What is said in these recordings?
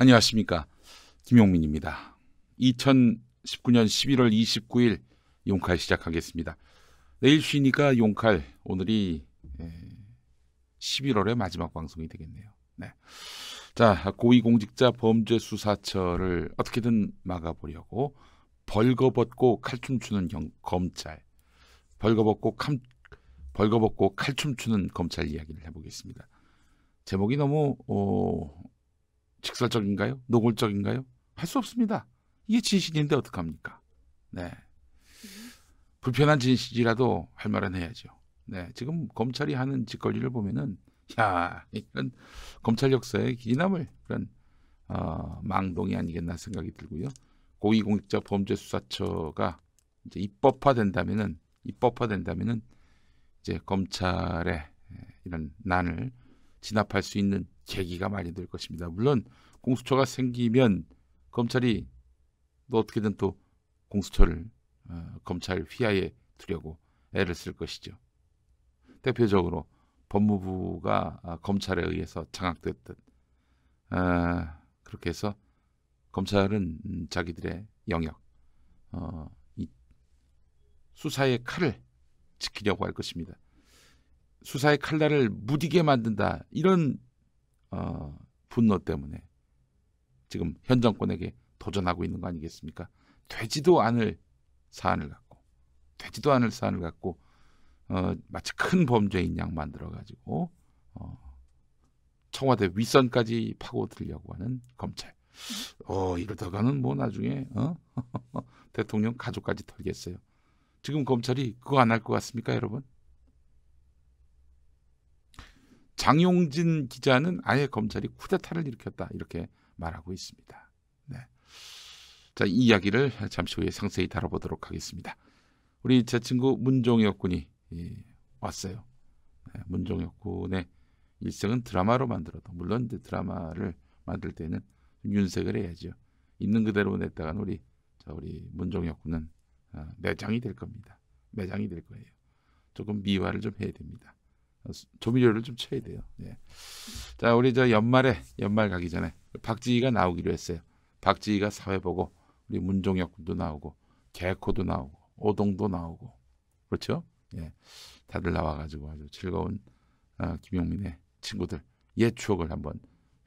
안녕하십니까. 김용민입니다. 2019년 11월 29일 용칼 시작하겠습니다. 내일 쉬니까 용칼 오늘이 11월의 예, 마지막 방송이 되겠네요. 네. 자, 고위공직자 범죄수사처를 어떻게든 막아보려고 벌거벗고 칼춤 추는 검찰. 벌거벗고 캄, 벌거벗고 칼춤 추는 검찰 이야기를 해보겠습니다. 제목이 너무 어, 직설적인가요? 노골적인가요? 할 수 없습니다. 이게 진실인데 어떡합니까? 네. 불편한 진실이라도 할 말은 해야죠. 네. 지금 검찰이 하는 짓거리를 보면은 야, 이런 검찰 역사의 기남을 그런 어, 망동이 아니겠나 생각이 들고요. 고위공직자 범죄수사처가 이제 입법화된다면은 입법화된다면은 이제 검찰의 이런 난을 진압할 수 있는 제기가 많이 될 것입니다. 물론 공수처가 생기면 검찰이 또 어떻게든 또 공수처를 어, 검찰 휘하에 두려고 애를 쓸 것이죠. 대표적으로 법무부가 어, 검찰에 의해서 장악됐듯 어, 아, 그렇게 해서 검찰은 음, 자기들의 영역 어, 이 수사의 칼을 지키려고 할 것입니다. 수사의 칼날을 무디게 만든다 이런 어, 분노 때문에 지금 현 정권에게 도전하고 있는 거 아니겠습니까? 되지도 않을 사안을 갖고 되지도 않을 사안을 갖고 어, 마치 큰 범죄인 양 만들어 가지고 어, 청와대 윗선까지 파고들려고 하는 검찰. 어 이러다가는 뭐 나중에 어? 대통령 가족까지 털겠어요. 지금 검찰이 그거 안 할 것 같습니까, 여러분? 장용진 기자는 아예 검찰이 쿠데타를 일으켰다 이렇게 말하고 있습니다. 네. 자, 이 이야기를 잠시 후에 상세히 다뤄보도록 하겠습니다. 우리 제 친구 문종혁 군이 왔어요. 네, 문종혁 군의 일생은 드라마로 만들어도 물론 드라마를 만들 때는 윤색을 해야죠. 있는 그대로 냈다간 우리 자 우리 문종혁 군은 아, 매장이 될 겁니다. 매장이 될 거예요. 조금 미화를 좀 해야 됩니다. 조미료를 좀 쳐야 돼요. 예. 자, 우리 저 연말에 연말 가기 전에 박지희가 나오기로 했어요. 박지희가 사회 보고 우리 문종혁 군도 나오고 개코도 나오고 오동도 나오고 그렇죠? 예. 다들 나와가지고 아주 즐거운 어, 김용민의 친구들 옛 추억을 한번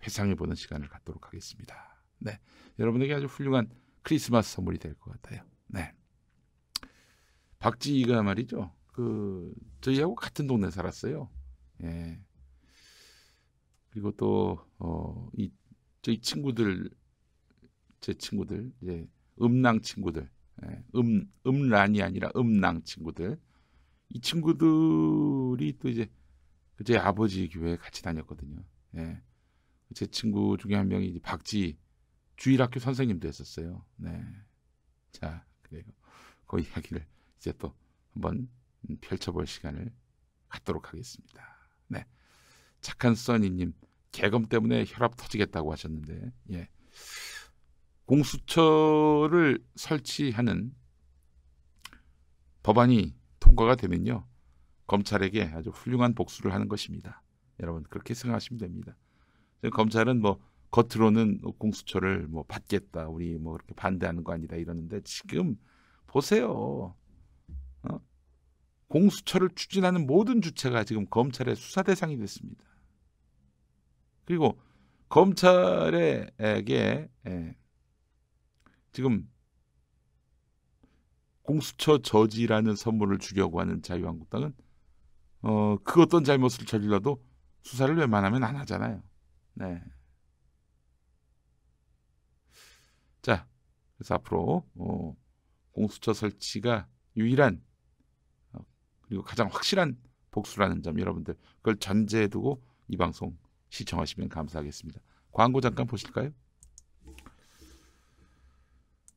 회상해보는 시간을 갖도록 하겠습니다. 네, 여러분에게 아주 훌륭한 크리스마스 선물이 될 것 같아요. 네, 박지희가 말이죠. 그 저희하고 같은 동네 살았어요. 예. 그리고 또어이 저희 친구들 제 친구들 이제 음낭 친구들 예. 음 음란이 아니라 음낭 친구들 이 친구들이 또 이제 제 그 아버지 교회에 같이 다녔거든요. 예. 제 친구 중에 한 명이 박지 주일학교 선생님도 했었어요. 네. 자, 그래요. 그 이야기를 이제 또 한번 음, 펼쳐볼 시간을 갖도록 하겠습니다. 네. 착한 써니님, 개검 때문에 혈압 터지겠다고 하셨는데, 예. 공수처를 설치하는 법안이 통과가 되면요. 검찰에게 아주 훌륭한 복수를 하는 것입니다. 여러분, 그렇게 생각하시면 됩니다. 검찰은 뭐, 겉으로는 공수처를 뭐 받겠다, 우리 뭐 그렇게 반대하는 거 아니다 이러는데 지금 보세요. 어? 공수처를 추진하는 모든 주체가 지금 검찰의 수사 대상이 됐습니다. 그리고 검찰에게 예, 지금 공수처 저지라는 선물을 주려고 하는 자유한국당은 어, 그 어떤 잘못을 저질러도 수사를 웬만하면 안 하잖아요. 네. 자, 그래서 앞으로 어, 공수처 설치가 유일한 그리고 가장 확실한 복수라는 점 여러분들 그걸 전제해 두고 이 방송 시청하시면 감사하겠습니다. 광고 잠깐 보실까요?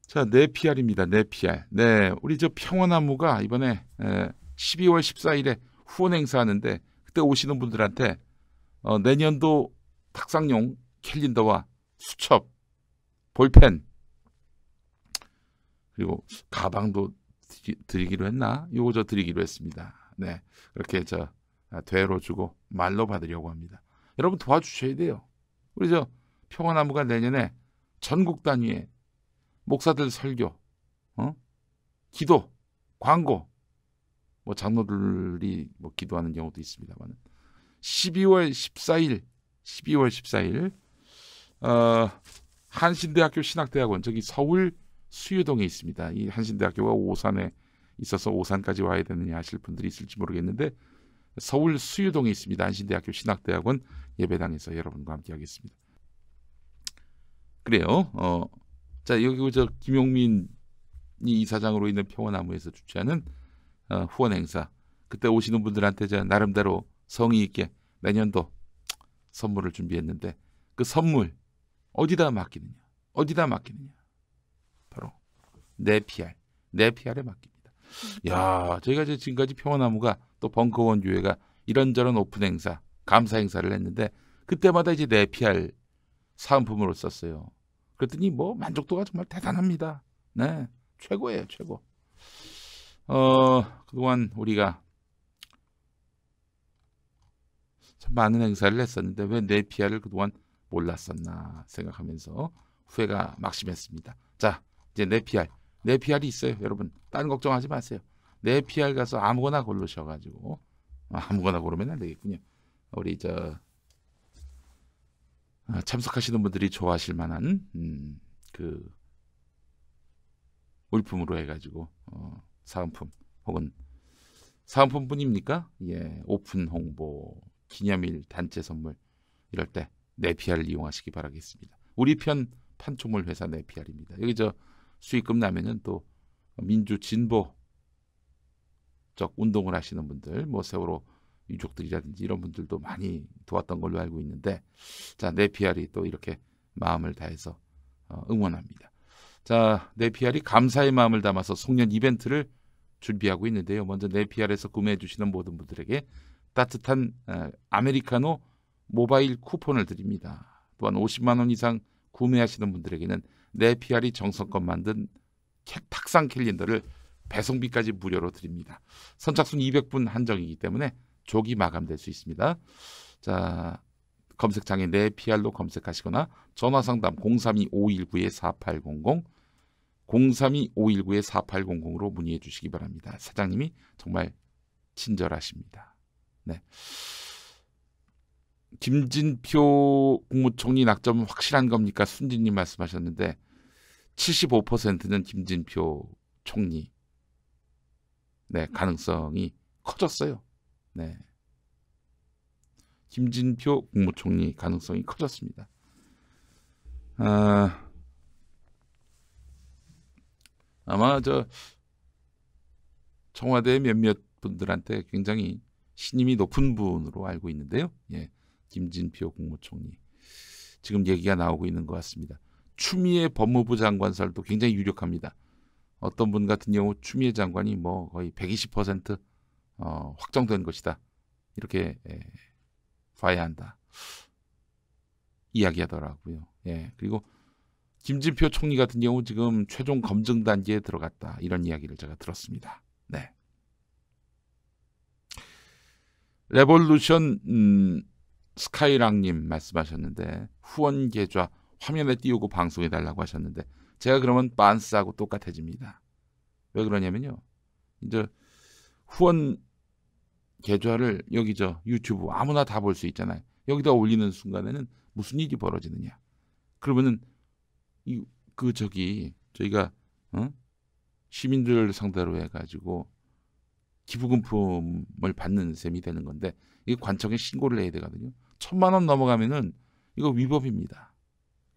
자, 네피알입니다. 네피알. 네, 우리 저 평화나무가 이번에 12월 14일에 후원 행사하는데 그때 오시는 분들한테 어, 내년도 탁상용 캘린더와 수첩, 볼펜 그리고 가방도 드리기로 했나? 요거 저 드리기로 했습니다. 네. 그렇게 저 아, 되로 주고 말로 받으려고 합니다. 여러분 도와주셔야 돼요. 우리 저 평화나무가 내년에 전국 단위의 목사들 설교, 어? 기도, 광고, 뭐 장로들이 뭐 기도하는 경우도 있습니다만 12월 14일, 12월 14일 어, 한신대학교 신학대학원 저기 서울 수유동에 있습니다. 이 한신대학교가 오산에 있어서 오산까지 와야 되느냐 하실 분들이 있을지 모르겠는데 서울 수유동에 있습니다. 한신대학교 신학대학원 예배당에서 여러분과 함께 하겠습니다. 그래요. 어, 자 여기 저 김용민이 사장으로 있는 평화나무에서 주최하는 어, 후원 행사. 그때 오시는 분들한테 제가 나름대로 성의 있게 내년도 선물을 준비했는데 그 선물 어디다 맡기느냐? 어디다 맡기느냐? 내 PR, 내 PR에 맡깁니다. 야, 저희가 지금까지 평화나무가 또 벙커원 유해가 이런저런 오픈 행사, 감사 행사를 했는데 그때마다 이제 내 PR 사은품으로 썼어요. 그랬더니 뭐 만족도가 정말 대단합니다. 네, 최고예요, 최고. 어, 그동안 우리가 참 많은 행사를 했었는데 왜내피아을 그동안 몰랐었나 생각하면서 후회가 막심했습니다. 자, 이제 내 피아 내 PR이 있어요, 여러분. 다른 걱정하지 마세요. 내 PR 가서 아무거나 고르셔가지고 아, 아무거나 고르면 안 되겠군요. 우리 저 아, 참석하시는 분들이 좋아하실 만한 음, 그 물품으로 해가지고 어, 사은품 혹은 사은품뿐입니까? 예, 오픈 홍보, 기념일, 단체 선물 이럴 때내피아 이용하시기 바라겠습니다. 우리 편 판촉물 회사 내피아입니다. 여기 저 수익금 나면은 또 민주 진보적 운동을 하시는 분들, 뭐 세월호 유족들이라든지 이런 분들도 많이 도왔던 걸로 알고 있는데, 자 네피알이 또 이렇게 마음을 다해서 어, 응원합니다. 자 네피알이 감사의 마음을 담아서 송년 이벤트를 준비하고 있는데요. 먼저 네피알에서 구매해 주시는 모든 분들에게 따뜻한 어, 아메리카노 모바일 쿠폰을 드립니다. 또한 50만 원 이상 구매하시는 분들에게는 내 PR이 정성껏 만든 탁상 캘린더를 배송비까지 무료로 드립니다. 선착순 200분 한정이기 때문에 조기 마감될 수 있습니다. 자, 검색창에 내 PR로 검색하시거나 전화상담 032-519-4800 032-519-4800으로 문의해 주시기 바랍니다. 사장님이 정말 친절하십니다. 네. 김진표 국무총리 낙점 확실한 겁니까? 순진님 말씀하셨는데 75%는 김진표 총리 네, 가능성이 커졌어요. 네. 김진표 국무총리 가능성이 커졌습니다. 아, 아마 저 청와대 몇몇 분들한테 굉장히 신임이 높은 분으로 알고 있는데요. 예, 김진표 국무총리 지금 얘기가 나오고 있는 것 같습니다. 추미애 법무부 장관설도 굉장히 유력합니다. 어떤 분 같은 경우 추미애 장관이 뭐 거의 120% 어, 확정된 것이다. 이렇게 예, 봐야 한다. 이야기하더라고요. 예. 그리고 김진표 총리 같은 경우 지금 최종 검증 단계에 들어갔다. 이런 이야기를 제가 들었습니다. 네. 레볼루션 음, 스카이랑님 말씀하셨는데 후원 계좌 화면에 띄우고 방송해 달라고 하셨는데 제가 그러면 반스하고 똑같아집니다. 왜 그러냐면요. 이제 후원 계좌를 여기 저 유튜브 아무나 다 볼 수 있잖아요. 여기다 올리는 순간에는 무슨 일이 벌어지느냐. 그러면은 이 그 저기 저희가 어? 시민들 상대로 해가지고 기부금품을 받는 셈이 되는 건데 이게 관청에 신고를 해야 되거든요. 천만 원 넘어가면은 이거 위법입니다.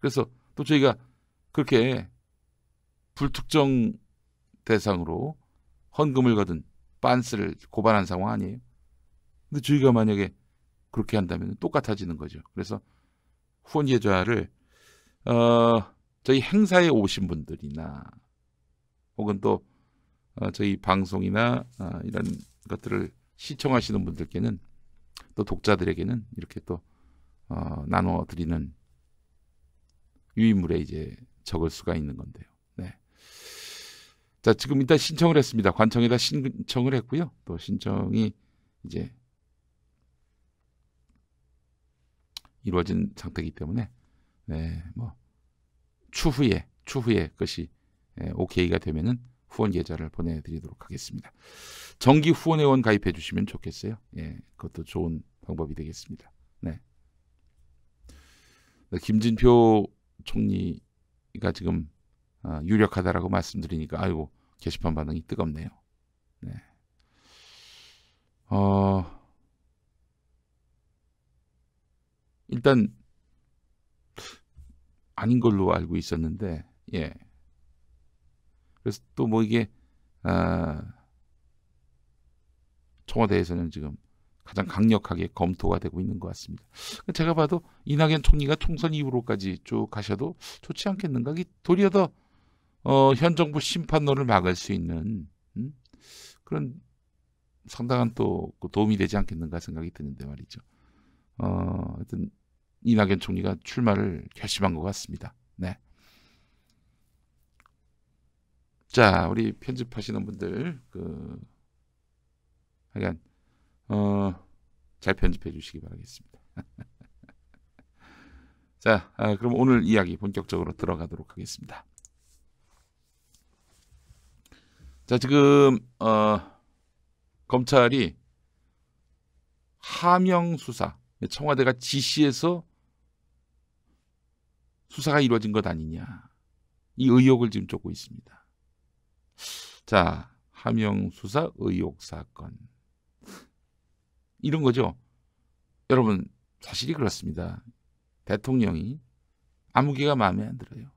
그래서 또 저희가 그렇게 불특정 대상으로 헌금을 거둔 빤스를 고발한 상황 아니에요. 근데 저희가 만약에 그렇게 한다면 똑같아지는 거죠. 그래서 후원계좌를 어, 저희 행사에 오신 분들이나 혹은 또 어, 저희 방송이나 어, 이런 것들을 시청하시는 분들께는 또 독자들에게는 이렇게 또 어, 나눠 드리는 유인물에 이제 적을 수가 있는 건데요. 네. 자, 지금 일단 신청을 했습니다. 관청에다 신청을 했고요. 또 신청이 이제 이루어진 상태이기 때문에 네, 뭐 추후에 추후에 것이 예, 오케이가 되면은 후원 계좌를 보내드리도록 하겠습니다. 정기 후원회원 가입해 주시면 좋겠어요. 예, 그것도 좋은 방법이 되겠습니다. 네. 네 김진표 총리가 지금 아, 유력하다라고 말씀드리니까 아이고 게시판 반응이 뜨겁네요. 네. 어, 일단 아닌 걸로 알고 있었는데 예. 그래서 또 뭐 이게 아, 청와대에서는 지금 가장 강력하게 검토가 되고 있는 것 같습니다. 제가 봐도 이낙연 총리가 총선 이후로까지 쭉 가셔도 좋지 않겠는가? 도리어 더 어, 현 정부 심판론을 막을 수 있는 음? 그런 상당한 또 그 도움이 되지 않겠는가 생각이 드는데 말이죠. 어, 하여튼 이낙연 총리가 출마를 결심한 것 같습니다. 네. 자, 우리 편집하시는 분들 그 하여간 어, 잘 편집해 주시기 바라겠습니다. 자, 아, 그럼 오늘 이야기 본격적으로 들어가도록 하겠습니다. 자, 지금 어, 검찰이 하명 수사, 청와대가 지시해서 수사가 이루어진 것 아니냐 이 의혹을 지금 쫓고 있습니다. 자, 하명 수사 의혹 사건. 이런 거죠. 여러분 사실이 그렇습니다. 대통령이 아무개가 마음에 안 들어요.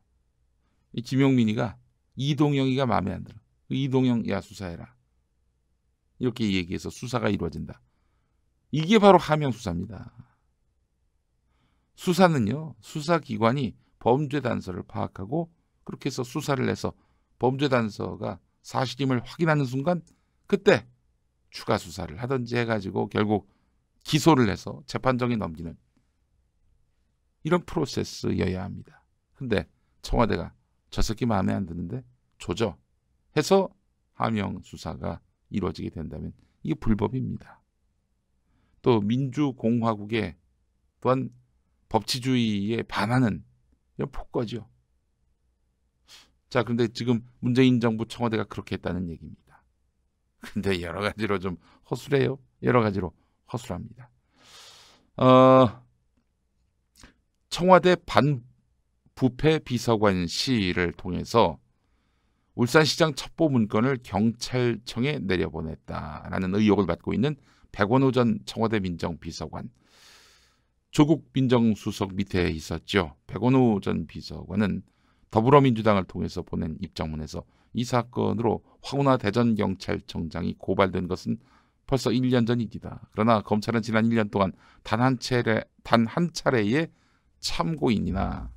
이 김용민이가 이동영이가 마음에 안 들어. 그 이동영 야 수사해라. 이렇게 얘기해서 수사가 이루어진다. 이게 바로 하명 수사입니다. 수사는요. 수사기관이 범죄 단서를 파악하고 그렇게 해서 수사를 해서 범죄 단서가 사실임을 확인하는 순간 그때 추가 수사를 하든지 해가지고 결국 기소를 해서 재판정에 넘기는 이런 프로세스여야 합니다. 근데 청와대가 저 새끼 마음에 안 드는데 조져 해서 하명 수사가 이루어지게 된다면 이게 불법입니다. 또 민주공화국의 또한 법치주의에 반하는 폭거죠. 자, 그런데 지금 문재인 정부 청와대가 그렇게 했다는 얘기입니다. 근데 여러 가지로 좀 허술해요. 여러 가지로 허술합니다. 어, 청와대 반부패 비서관 시를 통해서 울산시장 첩보 문건을 경찰청에 내려보냈다라는 의혹을 받고 있는 백원호 전 청와대 민정비서관 조국 민정수석 밑에 있었죠. 백원호 전 비서관은 더불어민주당을 통해서 보낸 입장문에서 이 사건으로 황운하 대전경찰청장이 고발된 것은 벌써 1년 전 일이다. 그러나 검찰은 지난 1년 동안 단 한 차례 단 한 차례의 참고인이나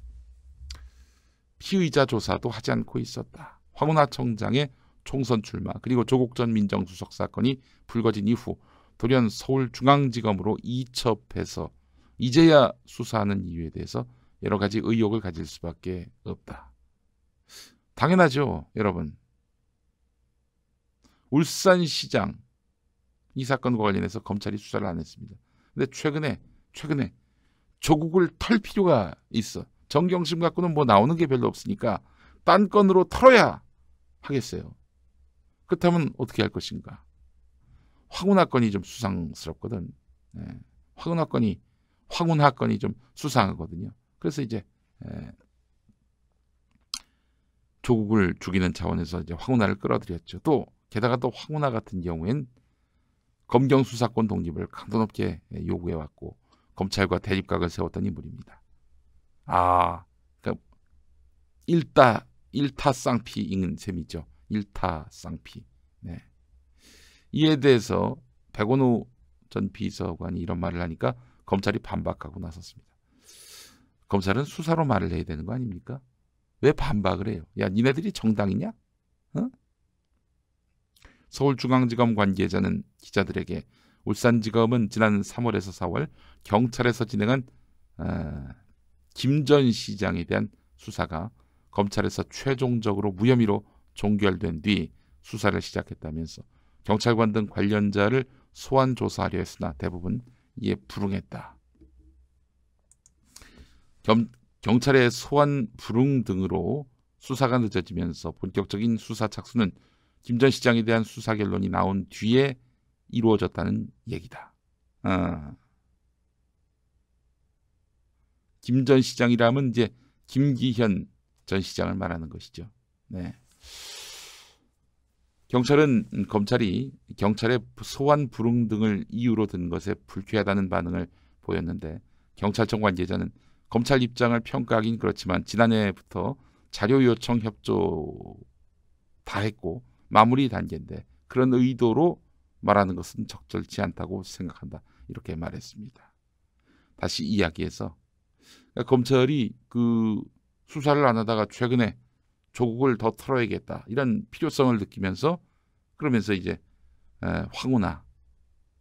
피의자 조사도 하지 않고 있었다. 황운하 청장의 총선 출마 그리고 조국 전 민정수석 사건이 불거진 이후 돌연 서울중앙지검으로 이첩해서 이제야 수사하는 이유에 대해서 여러 가지 의혹을 가질 수밖에 없다. 당연하죠, 여러분. 울산시장 이 사건과 관련해서 검찰이 수사를 안 했습니다. 근데 최근에 최근에 조국을 털 필요가 있어. 정경심 갖고는 뭐 나오는 게 별로 없으니까 딴 건으로 털어야 하겠어요. 그렇다면 어떻게 할 것인가? 황운하 건이 좀 수상스럽거든. 예. 황운하 건이 황운하 건이 좀 수상하거든요. 그래서 이제 예. 조국을 죽이는 차원에서 이제 황운하를 끌어들였죠. 또 게다가 또 황운하 같은 경우엔 검경 수사권 독립을 강도 높게 예, 요구해 왔고 검찰과 대립각을 세웠던 인물입니다. 아, 그러니까 일타 일타쌍피인 셈이죠. 일타쌍피. 네. 이에 대해서 백원우 전 비서관이 이런 말을 하니까 검찰이 반박하고 나섰습니다. 검찰은 수사로 말을 해야 되는 거 아닙니까? 왜 반박을 해요? 야, 니네들이 정당이냐? 어? 서울중앙지검 관계자는 기자들에게 울산지검은 지난 3월에서 4월 경찰에서 진행한 어, 김전 시장에 대한 수사가 검찰에서 최종적으로 무혐의로 종결된 뒤 수사를 시작했다면서 경찰관 등 관련자를 소환 조사하려 했으나 대부분 이에 불응했다. 겸, 경찰의 소환 불응 등으로 수사가 늦어지면서 본격적인 수사 착수는 김전 시장에 대한 수사 결론이 나온 뒤에 이루어졌다는 얘기다. 아. 어. 김전 시장이라면 이제 김기현 전 시장을 말하는 것이죠. 네. 경찰은 검찰이 경찰의 소환 불응 등을 이유로 든 것에 불쾌하다는 반응을 보였는데 경찰청 관계자는 검찰 입장을 평가하긴 그렇지만 지난해부터 자료 요청 협조 다 했고 마무리 단계인데 그런 의도로 말하는 것은 적절치 않다고 생각한다. 이렇게 말했습니다. 다시 이야기해서 그러니까 검찰이 그 수사를 안 하다가 최근에 조국을 더 털어야겠다 이런 필요성을 느끼면서 그러면서 이제 황우나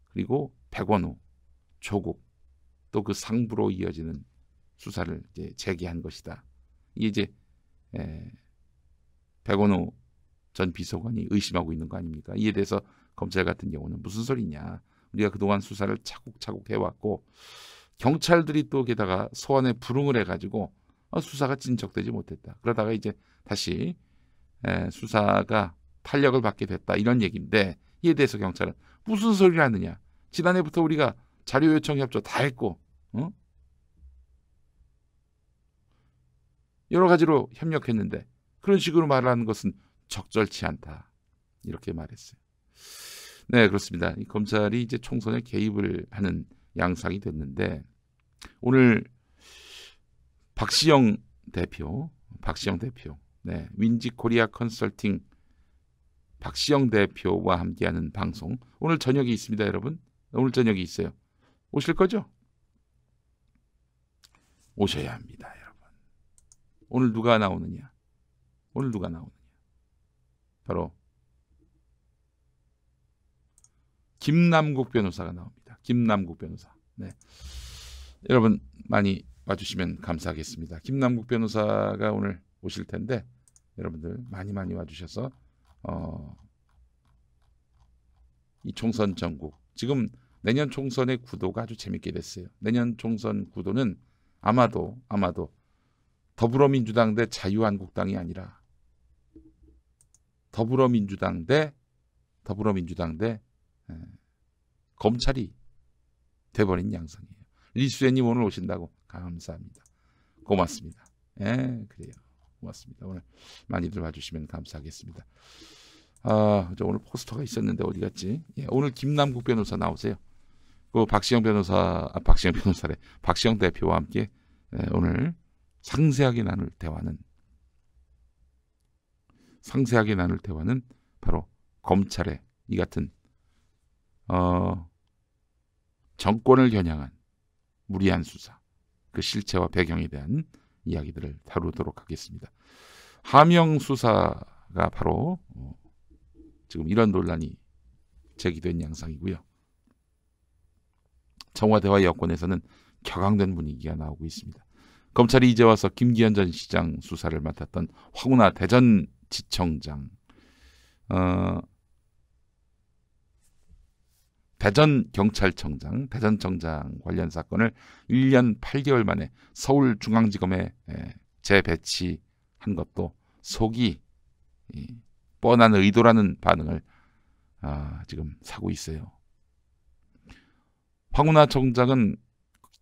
그리고 백원우 조국 또 그 상부로 이어지는 수사를 이제 제기한 것이다. 이게 이제 에, 백원호 전 비서관이 의심하고 있는 거 아닙니까? 이에 대해서 검찰 같은 경우는 무슨 소리냐. 우리가 그동안 수사를 차곡차곡 해왔고 경찰들이 또 게다가 소환에 불응을 해가지고 어, 수사가 진척되지 못했다. 그러다가 이제 다시 에, 수사가 탄력을 받게 됐다. 이런 얘기인데 이에 대해서 경찰은 무슨 소리를 하느냐. 지난해부터 우리가 자료 요청 협조 다 했고 어? 여러 가지로 협력했는데 그런 식으로 말하는 것은 적절치 않다. 이렇게 말했어요. 네, 그렇습니다. 검찰이 이제 총선에 개입을 하는 양상이 됐는데 오늘 박시영 대표, 박시영 대표, 네, 윈지 코리아 컨설팅 박시영 대표와 함께하는 방송 오늘 저녁에 있습니다, 여러분. 오늘 저녁에 있어요. 오실 거죠? 오셔야 합니다. 오늘 누가 나오느냐? 오늘 누가 나오느냐? 바로 김남국 변호사가 나옵니다. 김남국 변호사. 네. 여러분 많이 와주시면 감사하겠습니다. 김남국 변호사가 오늘 오실 텐데 여러분들 많이 많이 와주셔서 어, 이 총선 전국 지금 내년 총선의 구도가 아주 재밌게 됐어요. 내년 총선 구도는 아마도 아마도 더불어민주당 대 자유한국당이 아니라 더불어민주당 대 더불어민주당 대 예, 검찰이 돼버린 양상이에요. 리수애님 오늘 오신다고 감사합니다. 고맙습니다. 예, 그래요. 고맙습니다. 오늘 많이들 봐주시면 감사하겠습니다. 아, 저 오늘 포스터가 있었는데 어디 갔지? 예, 오늘 김남국 변호사 나오세요. 그 박시영 변호사, 아, 박시영 변호사래. 박시영 대표와 함께 예, 오늘 상세하게 나눌 대화는 상세하게 나눌 대화는 바로 검찰의 이 같은 어, 정권을 겨냥한 무리한 수사 그 실체와 배경에 대한 이야기들을 다루도록 하겠습니다. 하명 수사가 바로 어, 지금 이런 논란이 제기된 양상이고요. 청와대와 여권에서는 격앙된 분위기가 나오고 있습니다. 검찰이 이제 와서 김기현 전 시장 수사를 맡았던 황운하 대전지청장, 어, 대전경찰청장, 대전청장 관련 사건을 1년 8개월 만에 서울중앙지검에 예, 재배치한 것도 속이 뻔한 의도라는 반응을 아, 지금 사고 있어요. 황운하 청장은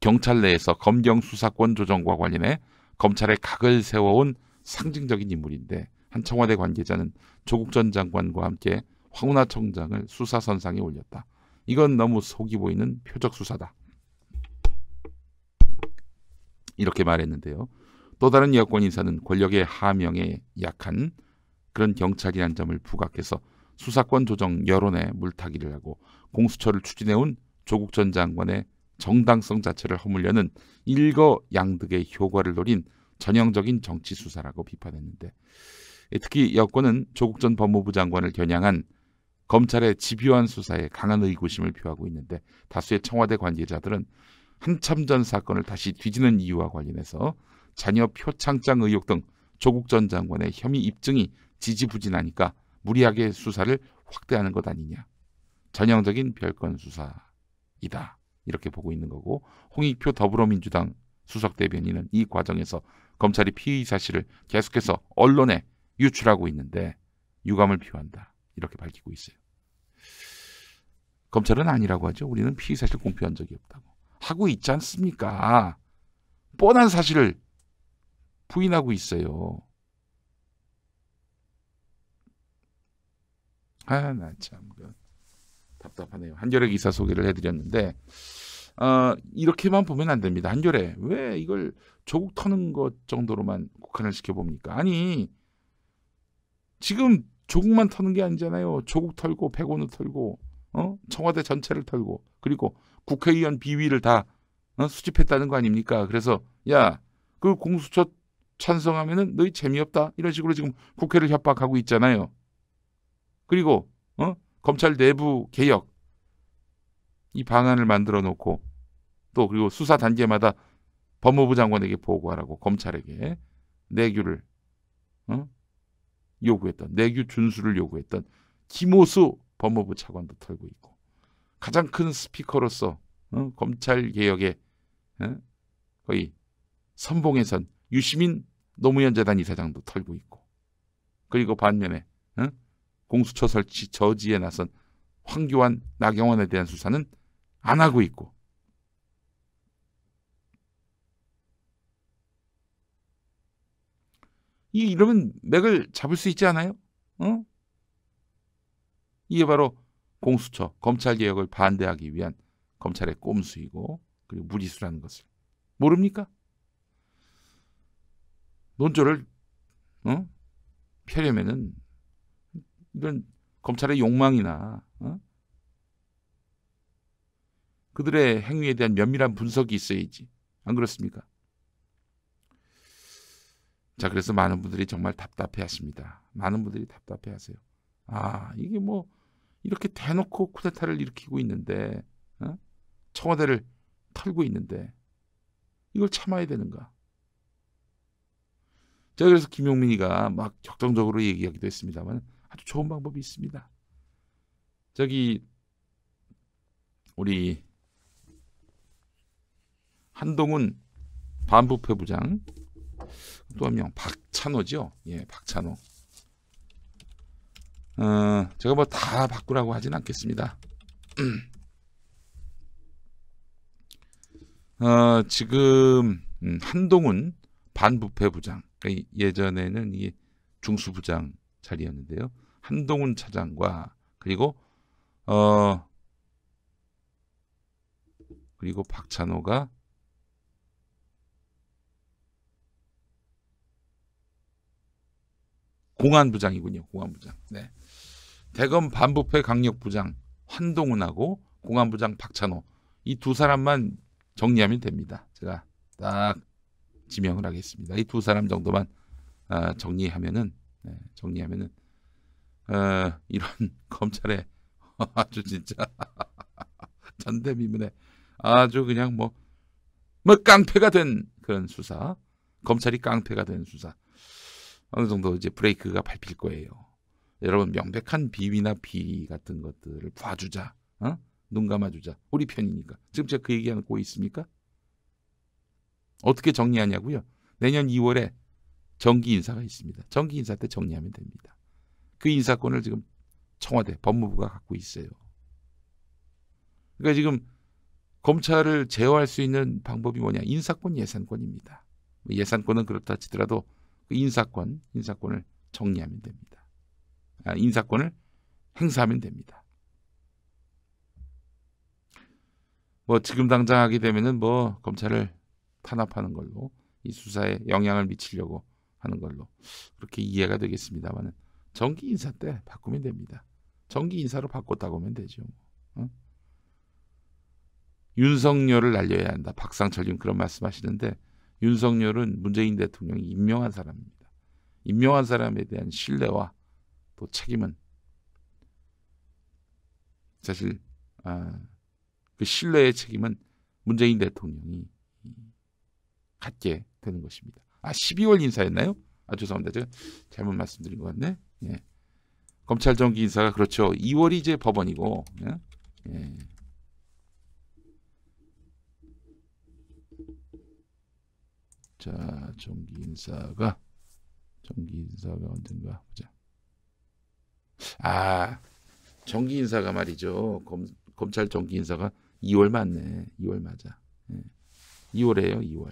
경찰 내에서 검경 수사권 조정과 관련해 검찰의 각을 세워온 상징적인 인물인데 한 청와대 관계자는 조국 전 장관과 함께 황운하 청장을 수사선상에 올렸다. 이건 너무 속이 보이는 표적 수사다. 이렇게 말했는데요. 또 다른 여권 인사는 권력의 하명에 약한 그런 경찰이란 점을 부각해서 수사권 조정 여론에 물타기를 하고 공수처를 추진해온 조국 전 장관의 정당성 자체를 허물려는 일거양득의 효과를 노린 전형적인 정치 수사라고 비판했는데 특히 여권은 조국 전 법무부 장관을 겨냥한 검찰의 집요한 수사에 강한 의구심을 표하고 있는데 다수의 청와대 관계자들은 한참 전 사건을 다시 뒤지는 이유와 관련해서 자녀 표창장 의혹 등 조국 전 장관의 혐의 입증이 지지부진하니까 무리하게 수사를 확대하는 것 아니냐. 전형적인 별건 수사이다. 이렇게 보고 있는 거고 홍익표 더불어민주당 수석 대변인은 이 과정에서 검찰이 피의 사실을 계속해서 언론에 유출하고 있는데 유감을 표한다 이렇게 밝히고 있어요. 검찰은 아니라고 하죠. 우리는 피의 사실 공표한 적이 없다고 하고 있지 않습니까? 뻔한 사실을 부인하고 있어요. 아, 나 참. 답답하네요. 한겨레 기사 소개를 해드렸는데 어, 이렇게만 보면 안 됩니다. 한겨레 왜 이걸 조국 터는 것 정도로만 국한을 시켜봅니까? 아니 지금 조국만 터는 게 아니잖아요. 조국 털고 백원을 털고 어? 청와대 전체를 털고 그리고 국회의원 비위를 다 어? 수집했다는 거 아닙니까? 그래서 야 그 공수처 찬성하면은 너희 재미없다 이런 식으로 지금 국회를 협박하고 있잖아요. 그리고 어? 검찰 내부 개혁 이 방안을 만들어 놓고 또 그리고 수사 단계마다 법무부 장관에게 보고하라고 검찰에게 내규를 어? 요구했던 내규 준수를 요구했던 김호수 법무부 차관도 털고 있고 가장 큰 스피커로서 어? 검찰 개혁에 어? 거의 선봉에선 유시민 노무현 재단 이사장도 털고 있고 그리고 반면에 어? 공수처 설치 저지에 나선 황교안, 나경원에 대한 수사는 안 하고 있고 이 이러면 맥을 잡을 수 있지 않아요? 어? 이게 바로 공수처 검찰 개혁을 반대하기 위한 검찰의 꼼수이고 그리고 무리수라는 것을 모릅니까? 논조를 어? 펴려면은 이런 검찰의 욕망이나 어? 그들의 행위에 대한 면밀한 분석이 있어야지. 안 그렇습니까? 자, 그래서 많은 분들이 정말 답답해 하십니다. 많은 분들이 답답해 하세요. 아, 이게 뭐, 이렇게 대놓고 쿠데타를 일으키고 있는데, 어? 청와대를 털고 있는데, 이걸 참아야 되는가? 제가 그래서 김용민이가 막적정적으로 얘기하기도 했습니다만, 아주 좋은 방법이 있습니다. 저기 우리 한동훈 반부패 부장 또 한 명 박찬호죠. 예, 박찬호. 어, 제가 뭐 다 바꾸라고 하진 않겠습니다. 어, 지금 음, 한동훈 반부패 부장 그러니까 예전에는 이 중수부장 자리였는데요. 한동훈 차장과 그리고 어 그리고 박찬호가 공안부장이군요. 공안부장. 네. 대검 반부패 강력부장 한동훈하고 공안부장 박찬호 이 두 사람만 정리하면 됩니다. 제가 딱 지명을 하겠습니다. 이 두 사람 정도만 아, 정리하면은 네, 정리하면은 이런 검찰의 아주 진짜 전대미문의 아주 그냥 뭐, 뭐 깡패가 된 그런 수사, 검찰이 깡패가 된 수사 어느 정도 이제 브레이크가 밟힐 거예요. 여러분 명백한 비위나 비리 같은 것들을 봐주자, 어? 눈 감아주자. 우리 편이니까. 지금 제가 그 얘기하는 거 있습니까? 어떻게 정리하냐고요? 내년 2월에 정기 인사가 있습니다. 정기 인사 때 정리하면 됩니다. 그 인사권을 지금 청와대 법무부가 갖고 있어요. 그러니까 지금 검찰을 제어할 수 있는 방법이 뭐냐? 인사권 예산권입니다. 뭐 예산권은 그렇다 치더라도 그 인사권, 인사권을 정리하면 됩니다. 아, 인사권을 행사하면 됩니다. 뭐 지금 당장 하게 되면은 뭐 검찰을 탄압하는 걸로 이 수사에 영향을 미치려고 하는 걸로 그렇게 이해가 되겠습니다만은 정기 인사 때 바꾸면 됩니다. 정기 인사로 바꿨다고 하면 되죠. 어? 윤석열을 날려야 한다. 박상철님 그런 말씀하시는데 윤석열은 문재인 대통령이 임명한 사람입니다. 임명한 사람에 대한 신뢰와 또 책임은 사실 아, 그 신뢰의 책임은 문재인 대통령이 갖게 되는 것입니다. 아 12월 인사였나요? 아 죄송합니다. 제가 잘못 말씀드린 것 같네. 예. 검찰 정기 인사가 그렇죠. 2월이 이제 법원이고. 예? 예. 자, 정기 인사가 정기 인사가 언젠가 보자. 아, 정기 인사가 말이죠. 검, 검찰 정기 인사가 2월 맞네. 2월 맞아. 예. 2월에요. 2월.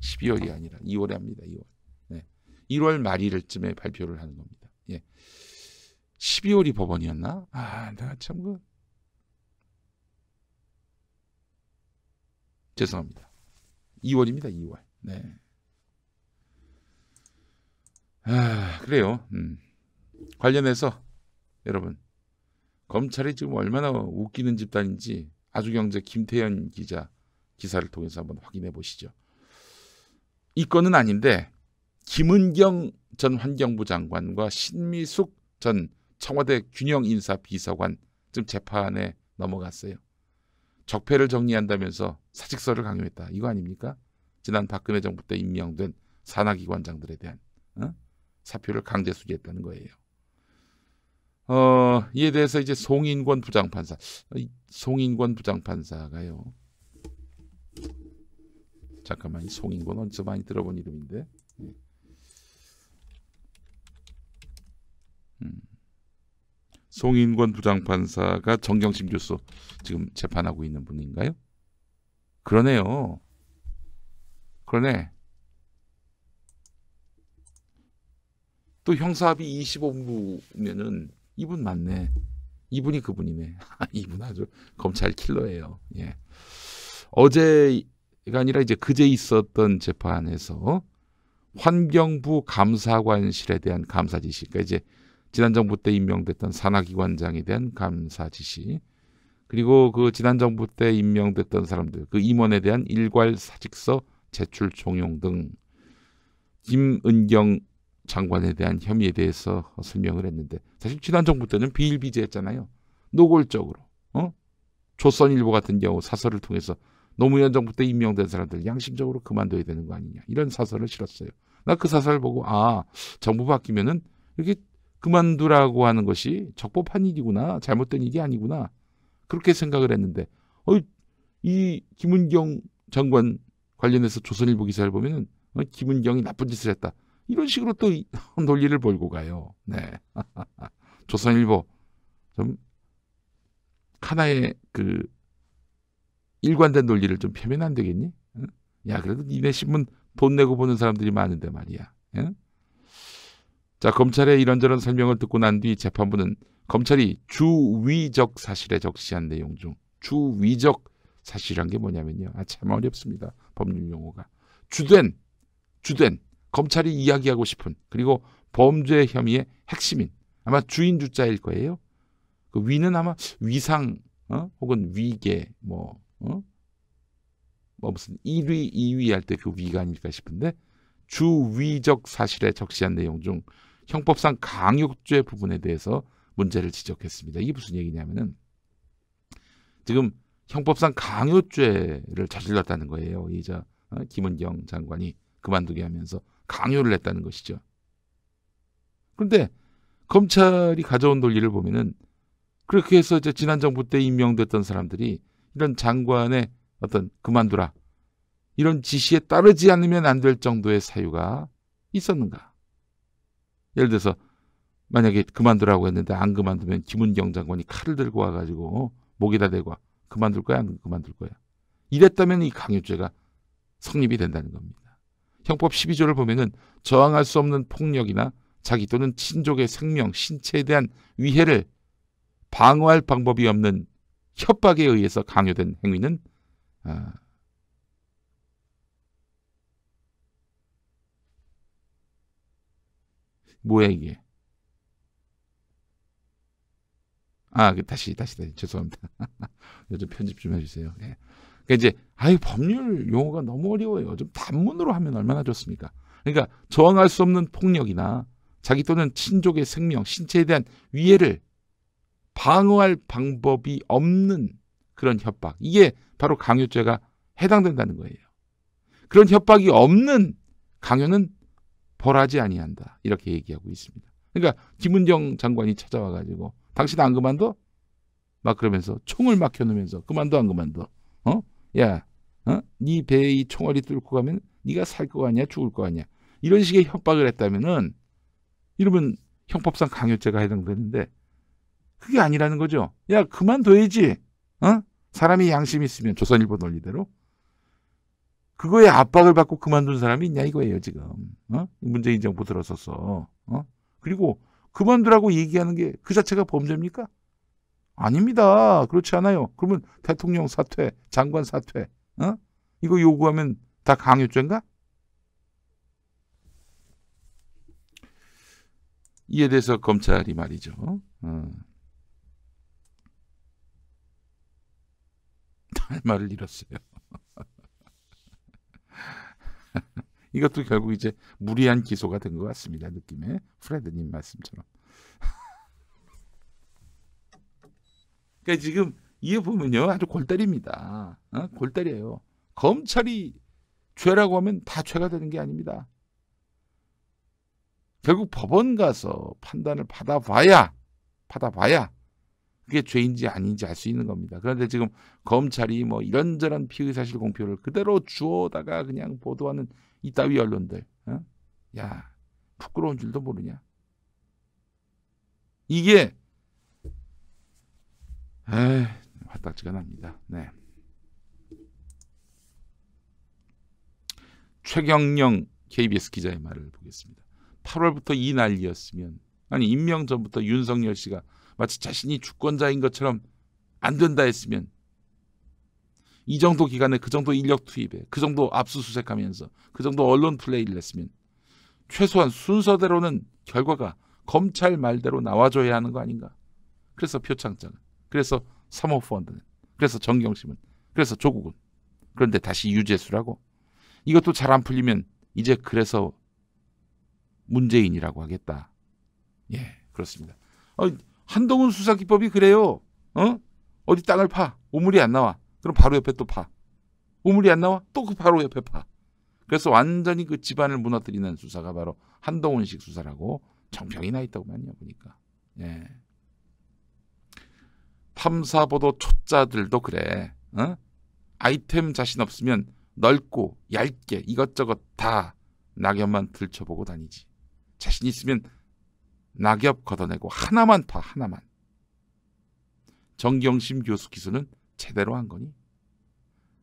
12월이 예? 아니라 2월에 합니다. 2월. 예. 1월 말일쯤에 발표를 하는 겁니다. 예. 12월이 법원이었나? 아, 내가 참 그. 죄송합니다. 2월입니다. 2월. 네. 아, 그래요. 음. 관련해서 여러분 검찰이 지금 얼마나 웃기는 집단인지 아주경제 김태현 기자 기사를 통해서 한번 확인해 보시죠. 이 건은 아닌데 김은경 전 환경부 장관과 신미숙 전 청와대 균형인사 비서관 지금 재판에 넘어갔어요. 적폐를 정리한다면서 사직서를 강요했다. 이거 아닙니까? 지난 박근혜 정부 때 임명된 산하기관장들에 대한 어? 사표를 강제 수리했다는 거예요. 어, 이에 대해서 이제 송인권 부장판사, 어, 송인권 부장판사가요. 잠깐만, 송인권 어디 많이 들어본 이름인데? 음. 송인권 부장판사가 정경심 교수 지금 재판하고 있는 분인가요? 그러네요. 그러네. 또 형사합의 25부면은 이분 맞네. 이분이 그분이네. 이분 아주 검찰 킬러예요. 예. 어제가 아니라 이제 그제 있었던 재판에서 환경부 감사관실에 대한 감사 지시, 그러니까 이제 지난 정부 때 임명됐던 산하기관장에 대한 감사 지시 그리고 그 지난 정부 때 임명됐던 사람들 그 임원에 대한 일괄 사직서 제출 종용 등 김은경 장관에 대한 혐의에 대해서 설명을 했는데 사실 지난 정부 때는 비일비재했잖아요. 노골적으로 어? 조선일보 같은 경우 사설을 통해서 노무현 정부 때 임명된 사람들 양심적으로 그만둬야 되는 거 아니냐 이런 사설을 실었어요. 나 그 사설 을 보고 아 정부 바뀌면은 이렇게 그만두라고 하는 것이 적법한 일이구나, 잘못된 일이 아니구나 그렇게 생각을 했는데 어, 이 김은경 장관 관련해서 조선일보 기사를 보면은 어, 김은경이 나쁜 짓을 했다 이런 식으로 또 논리를 벌고 가요. 네, 조선일보 좀 하나의 그 일관된 논리를 좀 펴면 안 되겠니? 야, 그래도 니네 신문 돈 내고 보는 사람들이 많은데 말이야. 응? 자 검찰의 이런저런 설명을 듣고 난 뒤 재판부는 검찰이 주위적 사실에 적시한 내용 중 주위적 사실이란 게 뭐냐면요. 아, 참 어렵습니다. 법률 용어가. 주된, 주된, 검찰이 이야기하고 싶은, 그리고 범죄 혐의의 핵심인, 아마 주인 주자일 거예요. 그 위는 아마 위상, 어? 혹은 위계, 뭐, 어? 뭐 무슨 1위, 2위 할 때 그 위가 아닐까 싶은데, 주위적 사실에 적시한 내용 중 형법상 강요죄 부분에 대해서 문제를 지적했습니다. 이게 무슨 얘기냐면은 지금 형법상 강요죄를 저질렀다는 거예요. 이자 어, 김은경 장관이 그만두게 하면서 강요를 했다는 것이죠. 그런데 검찰이 가져온 논리를 보면은 그렇게 해서 이제 지난 정부 때 임명됐던 사람들이 이런 장관의 어떤 그만두라 이런 지시에 따르지 않으면 안 될 정도의 사유가 있었는가? 예를 들어서 만약에 그만두라고 했는데 안 그만두면 김은경 장관이 칼을 들고 와가지고 목에다 대고 그만둘 거야 안 그만둘 거야 이랬다면 이 강요죄가 성립이 된다는 겁니다. 형법 12조를 보면은 저항할 수 없는 폭력이나 자기 또는 친족의 생명, 신체에 대한 위해를 방어할 방법이 없는 협박에 의해서 강요된 행위는 아, 뭐야 이게? 아, 그, 다시, 다시, 다시. 죄송합니다. 요즘 편집 좀 해주세요. 예. 그러니까 이제, 아유, 법률 용어가 너무 어려워요. 좀 단문으로 하면 얼마나 좋습니까? 그러니까 저항할 수 없는 폭력이나 자기 또는 친족의 생명, 신체에 대한 위해를 방어할 방법이 없는 그런 협박. 이게 바로 강요죄가 해당된다는 거예요. 그런 협박이 없는 강요는 벌하지 아니한다. 이렇게 얘기하고 있습니다. 그러니까 김은정 장관이 찾아와 가지고 당신 안 그만둬? 막 그러면서 총을 막 켜놓으면서 그만둬 안 그만둬? 어? 야, 어? 네 배에 이 총알이 뚫고 가면 네가 살 거 아니야 죽을 거 아니야 이런 식의 협박을 했다면은 이러면 형법상 강요죄가 해당되는데 그게 아니라는 거죠. 야 그만둬야지. 어? 사람이 양심 있으면 조선일보 논리대로 그거에 압박을 받고 그만둔 사람이 있냐 이거예요 지금 어? 문재인 정부 들어서서 어? 그리고 그만두라고 얘기하는 게 그 자체가 범죄입니까? 아닙니다. 그렇지 않아요. 그러면 대통령 사퇴, 장관 사퇴 어? 이거 요구하면 다 강요죄인가? 이에 대해서 검찰이 말이죠. 어. 할 말을 잃었어요. 이것도 결국 이제 무리한 기소가 된 것 같습니다. 느낌에 프레드님 말씀처럼. 그러니까 지금 이거 보면요 아주 골때리입니다 어? 골때리예요 검찰이 죄라고 하면 다 죄가 되는 게 아닙니다. 결국 법원 가서 판단을 받아봐야 받아봐야 그게 죄인지 아닌지 알 수 있는 겁니다. 그런데 지금 검찰이 뭐 이런저런 피의 사실 공표를 그대로 주워다가 그냥 보도하는 이따위 언론들. 어? 야, 부끄러운 줄도 모르냐. 이게 에이, 화딱지가 납니다. 네. 최경영 KBS 기자의 말을 보겠습니다. 8월부터 이 난리였으면 아니 임명 전부터 윤석열 씨가 마치 자신이 주권자인 것처럼 안 된다 했으면 이 정도 기간에 그 정도 인력 투입에 그 정도 압수수색하면서 그 정도 언론 플레이를 했으면 최소한 순서대로는 결과가 검찰 말대로 나와줘야 하는 거 아닌가. 그래서 표창장은 그래서 사모펀드는 그래서 정경심은 그래서 조국은 그런데 다시 유재수라고 이것도 잘 안 풀리면 이제 그래서 문재인이라고 하겠다. 예, 그렇습니다. 어, 한동훈 수사기법이 그래요. 어? 어디 땅을 파. 오물이 안 나와. 그럼 바로 옆에 또 파. 우물이 안 나와? 또 그 바로 옆에 파. 그래서 완전히 그 집안을 무너뜨리는 수사가 바로 한동훈식 수사라고 정평이 나 있다고만요 보니까. 예. 탐사보도 초짜들도 그래. 어? 아이템 자신 없으면 넓고 얇게 이것저것 다 낙엽만 들춰보고 다니지. 자신 있으면 낙엽 걷어내고 하나만 파 하나만. 정경심 교수 기수는 제대로 한 거니?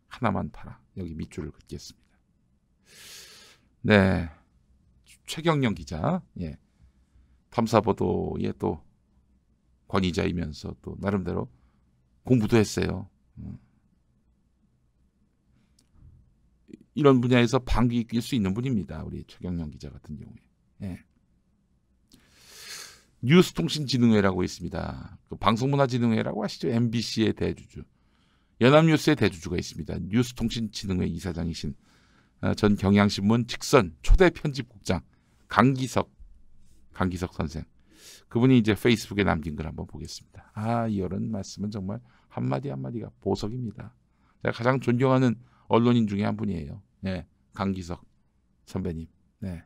하나만 팔아. 여기 밑줄을 긋겠습니다. 네. 최경영 기자. 예. 탐사보도에 또 권위자이면서 또 나름대로 공부도 했어요. 음. 이런 분야에서 방귀 낄 수 있는 분입니다. 우리 최경영 기자 같은 경우에. 예. 뉴스통신진흥회라고 있습니다. 그 방송문화진흥회라고 아시죠? MBC의 대주주. 연합뉴스의 대주주가 있습니다. 뉴스통신진흥회 이사장이신 어, 전 경향신문 직선 초대 편집국장 강기석 강기석 선생 그분이 이제 페이스북에 남긴 글 한번 보겠습니다. 아 이런 말씀은 정말 한마디 한마디가 보석입니다. 제가 가장 존경하는 언론인 중에 한 분이에요. 네, 강기석 선배님. 네,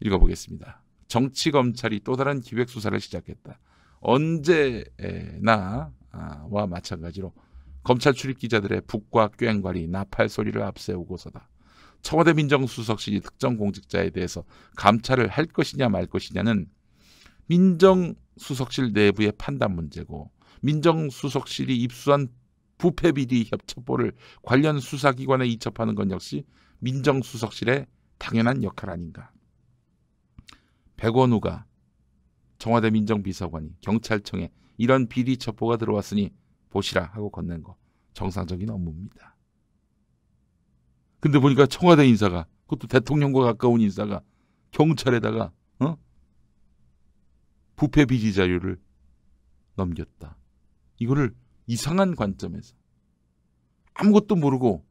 읽어보겠습니다. 정치 검찰이 또 다른 기획 수사를 시작했다. 언제나와 아, 마찬가지로 검찰 출입 기자들의 북과 꽹과리 나팔 소리를 앞세우고서다. 청와대 민정수석실이 특정 공직자에 대해서 감찰을 할 것이냐 말 것이냐는 민정수석실 내부의 판단 문제고 민정수석실이 입수한 부패비리 협첩보를 관련 수사기관에 이첩하는 건 역시 민정수석실의 당연한 역할 아닌가. 백원우가 청와대 민정비서관이 경찰청에 이런 비리 첩보가 들어왔으니 보시라 하고 건넨 거 정상적인 업무입니다. 근데 보니까 청와대 인사가 그것도 대통령과 가까운 인사가 경찰에다가 어? 부패 비지 자료를 넘겼다. 이거를 이상한 관점에서 아무것도 모르고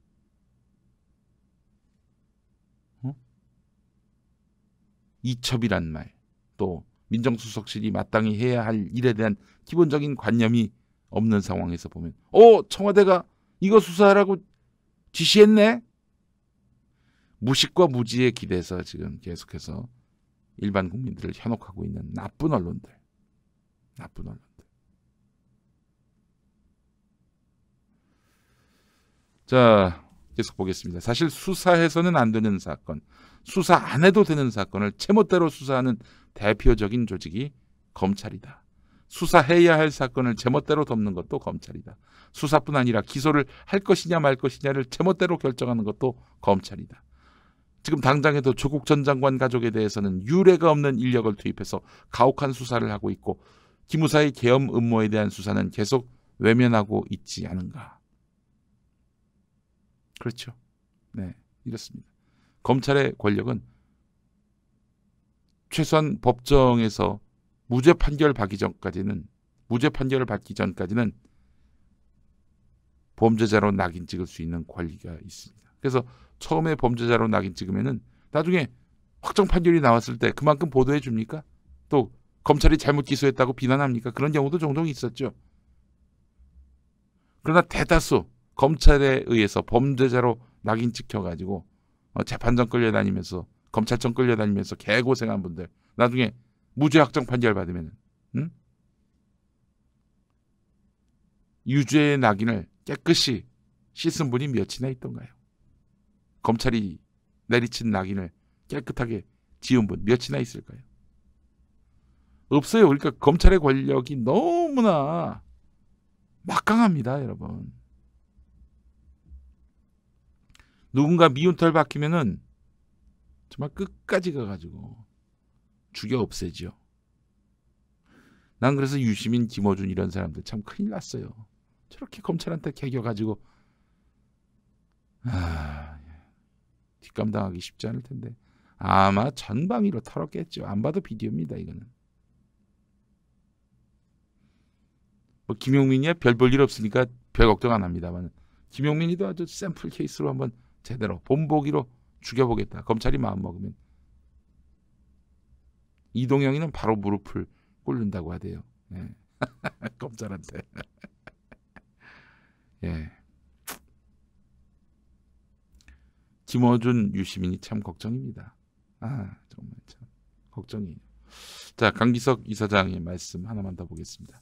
어? 이첩이란 말, 또 민정수석실이 마땅히 해야 할 일에 대한 기본적인 관념이 없는 상황에서 보면 어 청와대가 이거 수사하라고 지시했네. 무식과 무지에 기대서 지금 계속해서 일반 국민들을 현혹하고 있는 나쁜 언론들. 나쁜 언론들. 자, 계속 보겠습니다. 사실 수사해서는 안 되는 사건, 수사 안 해도 되는 사건을 제멋대로 수사하는 대표적인 조직이 검찰이다. 수사해야 할 사건을 제멋대로 덮는 것도 검찰이다. 수사뿐 아니라 기소를 할 것이냐 말 것이냐를 제멋대로 결정하는 것도 검찰이다. 지금 당장에도 조국 전 장관 가족에 대해서는 유례가 없는 인력을 투입해서 가혹한 수사를 하고 있고 기무사의 계엄 음모에 대한 수사는 계속 외면하고 있지 않은가. 그렇죠. 네, 이렇습니다. 검찰의 권력은 최소한 법정에서 무죄 판결 받기 전까지는 무죄 판결을 받기 전까지는 범죄자로 낙인 찍을 수 있는 권리가 있습니다. 그래서 처음에 범죄자로 낙인 찍으면은 나중에 확정 판결이 나왔을 때 그만큼 보도해 줍니까? 또 검찰이 잘못 기소했다고 비난합니까? 그런 경우도 종종 있었죠. 그러나 대다수 검찰에 의해서 범죄자로 낙인 찍혀가지고 어, 재판정 끌려다니면서 검찰청 끌려다니면서 개고생한 분들 나중에 무죄 확정 판결 받으면 응? 유죄의 낙인을 깨끗이 씻은 분이 몇이나 있던가요? 검찰이 내리친 낙인을 깨끗하게 지은분 몇이나 있을까요? 없어요. 그러니까 검찰의 권력이 너무나 막강합니다, 여러분. 누군가 미운 털 박히면은 정말 끝까지 가가지고 죽여 없애지난 그래서 유시민, 김어준 이런 사람들 참 큰일 났어요. 저렇게 검찰한테 개겨가지고 아, 예. 뒷감당하기 쉽지 않을 텐데 아마 전방위로 털었겠죠. 안 봐도 비디오입니다. 이거는. 뭐 김용민이야 별볼일 없으니까 별 걱정 안 합니다만 김용민이도 아주 샘플 케이스로 한번 제대로 본보기로 죽여보겠다. 검찰이 마음먹으면 이동영이는 바로 무릎을 꿇는다고 하대요. 예. 검찰한테. 예. 김어준 유시민이 참 걱정입니다. 아 정말 참 걱정이에요. 자 강기석 이사장의 말씀 하나만 더 보겠습니다.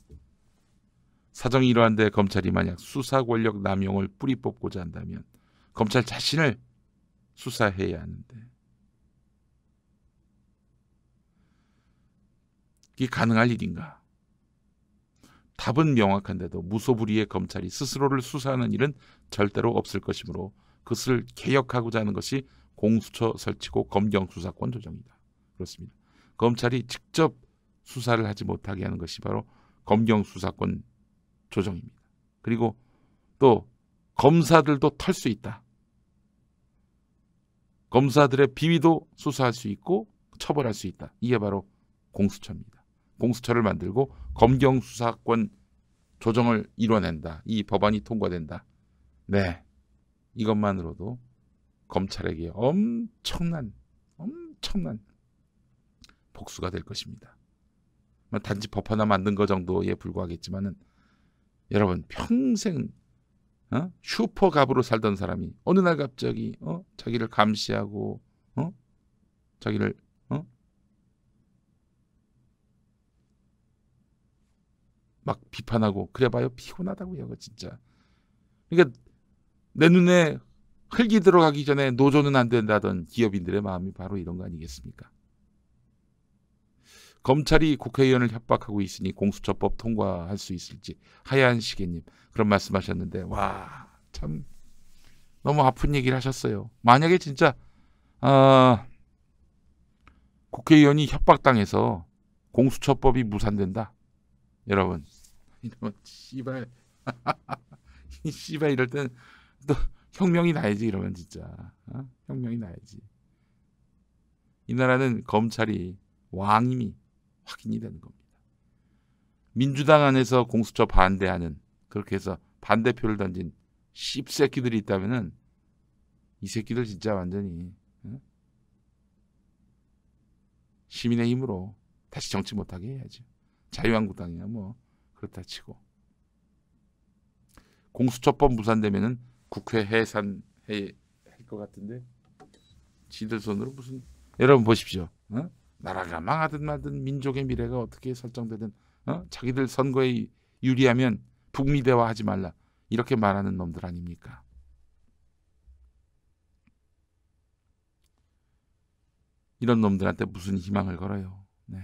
사정이 이러한데 검찰이 만약 수사 권력 남용을 뿌리 뽑고자 한다면 검찰 자신을 수사해야 하는데 이게 가능할 일인가? 답은 명확한데도 무소불위의 검찰이 스스로를 수사하는 일은 절대로 없을 것이므로 그것을 개혁하고자 하는 것이 공수처 설치고 검경 수사권 조정이다. 그렇습니다. 검찰이 직접 수사를 하지 못하게 하는 것이 바로 검경 수사권 조정입니다. 그리고 또 검사들도 털 수 있다. 검사들의 비위도 수사할 수 있고 처벌할 수 있다. 이게 바로 공수처입니다. 공수처를 만들고 검경 수사권 조정을 이뤄낸다. 이 법안이 통과된다. 네. 이것만으로도 검찰에게 엄청난 엄청난 복수가 될 것입니다. 뭐 단지 법 하나 만든 거 정도에 불과하겠지만은 여러분 평생 어? 슈퍼 갑으로 살던 사람이 어느 날 갑자기 어? 자기를 감시하고 어? 자기를 막 비판하고 그래봐요 피곤하다고요 그 진짜 그러니까 내 눈에 흙이 들어가기 전에 노조는 안 된다던 기업인들의 마음이 바로 이런 거 아니겠습니까? 검찰이 국회의원을 협박하고 있으니 공수처법 통과할 수 있을지 하얀 시계님 그런 말씀하셨는데 와 참 너무 아픈 얘기를 하셨어요. 만약에 진짜 아 국회의원이 협박당해서 공수처법이 무산된다. 여러분 이놈 씨발 씨발 이럴 땐 또 혁명이 나야지 이러면 진짜 어? 혁명이 나야지 이 나라는 검찰이 왕임이 확인이 되는 겁니다. 민주당 안에서 공수처 반대하는 그렇게 해서 반대표를 던진 씹새끼들이 있다면은 이 새끼들 진짜 완전히 어? 시민의 힘으로 다시 정치 못하게 해야죠. 자유한국당이야 뭐 그렇다 치고 공수처법 무산되면은 국회 해산 할것 같은데 지들 손으로 무슨 여러분 보십시오. 어? 나라가 망하든 말든 민족의 미래가 어떻게 설정되든 어? 자기들 선거에 유리하면 북미 대화하지 말라 이렇게 말하는 놈들 아닙니까? 이런 놈들한테 무슨 희망을 걸어요? 네.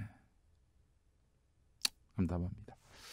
감담합니다.